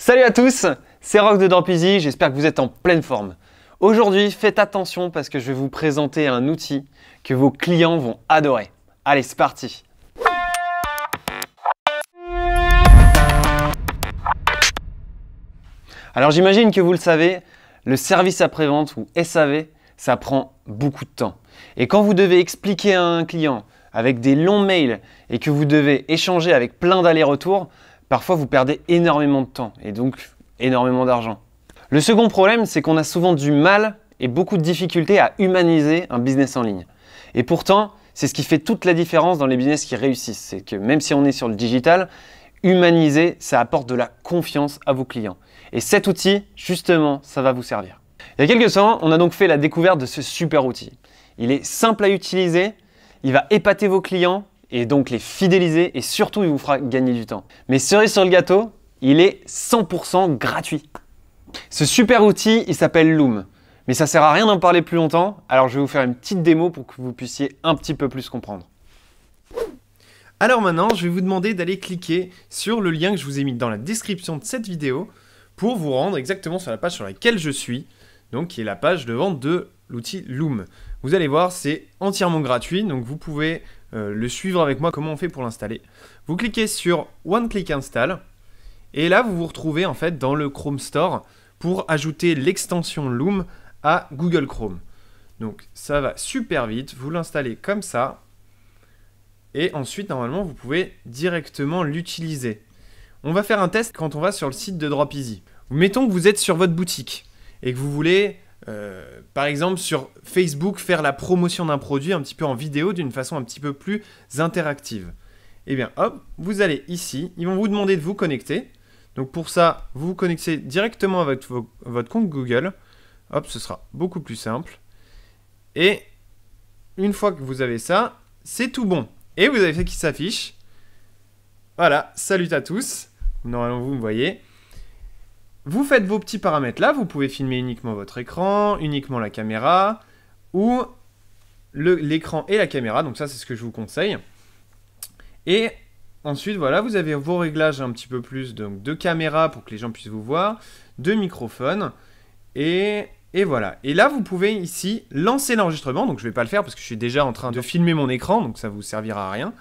Salut à tous, c'est Rock de DampiZi. j'espère que vous êtes en pleine forme. Aujourd'hui, faites attention parce que je vais vous présenter un outil que vos clients vont adorer. Allez, c'est parti Alors j'imagine que vous le savez, le service après-vente ou SAV, ça prend beaucoup de temps. Et quand vous devez expliquer à un client avec des longs mails et que vous devez échanger avec plein d'allers-retours, Parfois, vous perdez énormément de temps et donc énormément d'argent. Le second problème, c'est qu'on a souvent du mal et beaucoup de difficultés à humaniser un business en ligne. Et pourtant, c'est ce qui fait toute la différence dans les business qui réussissent. C'est que même si on est sur le digital, humaniser, ça apporte de la confiance à vos clients. Et cet outil, justement, ça va vous servir. Il y a quelques temps, on a donc fait la découverte de ce super outil. Il est simple à utiliser, il va épater vos clients et donc les fidéliser et surtout il vous fera gagner du temps. Mais cerise sur le gâteau, il est 100% gratuit. Ce super outil, il s'appelle Loom. Mais ça sert à rien d'en parler plus longtemps, alors je vais vous faire une petite démo pour que vous puissiez un petit peu plus comprendre. Alors maintenant, je vais vous demander d'aller cliquer sur le lien que je vous ai mis dans la description de cette vidéo pour vous rendre exactement sur la page sur laquelle je suis, donc qui est la page de vente de l'outil Loom. Vous allez voir, c'est entièrement gratuit, donc vous pouvez euh, le suivre avec moi comment on fait pour l'installer. Vous cliquez sur One Click Install, et là vous vous retrouvez en fait dans le Chrome Store pour ajouter l'extension Loom à Google Chrome. Donc ça va super vite, vous l'installez comme ça, et ensuite normalement vous pouvez directement l'utiliser. On va faire un test quand on va sur le site de Drop Mettons que vous êtes sur votre boutique et que vous voulez euh, par exemple, sur Facebook, faire la promotion d'un produit un petit peu en vidéo, d'une façon un petit peu plus interactive. Eh bien, hop, vous allez ici, ils vont vous demander de vous connecter. Donc pour ça, vous vous connectez directement avec votre compte Google. Hop, ce sera beaucoup plus simple. Et une fois que vous avez ça, c'est tout bon. Et vous avez fait qu'il s'affiche. Voilà, salut à tous. Normalement, vous me voyez. Vous faites vos petits paramètres là, vous pouvez filmer uniquement votre écran, uniquement la caméra, ou l'écran et la caméra, donc ça c'est ce que je vous conseille. Et ensuite, voilà, vous avez vos réglages un petit peu plus donc, de caméra pour que les gens puissent vous voir, de microphone, et, et voilà. Et là, vous pouvez ici lancer l'enregistrement, donc je ne vais pas le faire parce que je suis déjà en train de filmer mon écran, donc ça ne vous servira à rien.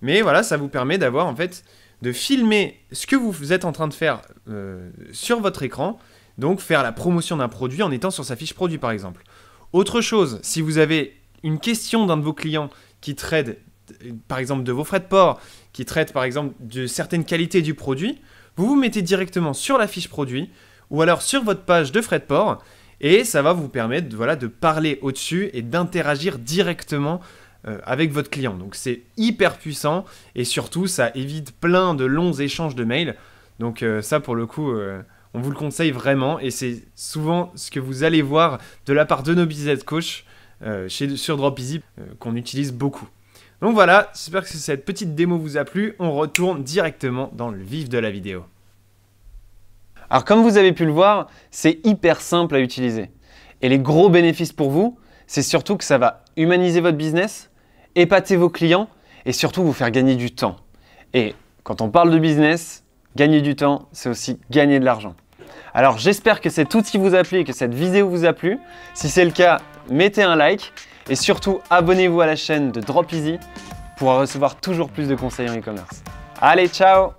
Mais voilà, ça vous permet d'avoir en fait de filmer ce que vous êtes en train de faire euh, sur votre écran, donc faire la promotion d'un produit en étant sur sa fiche produit par exemple. Autre chose, si vous avez une question d'un de vos clients qui traite par exemple de vos frais de port, qui traite par exemple de certaines qualités du produit, vous vous mettez directement sur la fiche produit ou alors sur votre page de frais de port et ça va vous permettre voilà, de parler au-dessus et d'interagir directement euh, avec votre client. Donc c'est hyper puissant et surtout ça évite plein de longs échanges de mails. Donc euh, ça pour le coup, euh, on vous le conseille vraiment et c'est souvent ce que vous allez voir de la part de nos business coach chez, sur Dropeasy qu'on utilise beaucoup. Donc voilà, j'espère que cette petite démo vous a plu. On retourne directement dans le vif de la vidéo. Alors comme vous avez pu le voir, c'est hyper simple à utiliser. Et les gros bénéfices pour vous, c'est surtout que ça va humaniser votre business, épater vos clients et surtout vous faire gagner du temps. Et quand on parle de business, gagner du temps, c'est aussi gagner de l'argent. Alors j'espère que c'est tout ce qui vous a plu et que cette vidéo vous a plu. Si c'est le cas, mettez un like et surtout abonnez-vous à la chaîne de Drop Easy pour recevoir toujours plus de conseils en e-commerce. Allez, ciao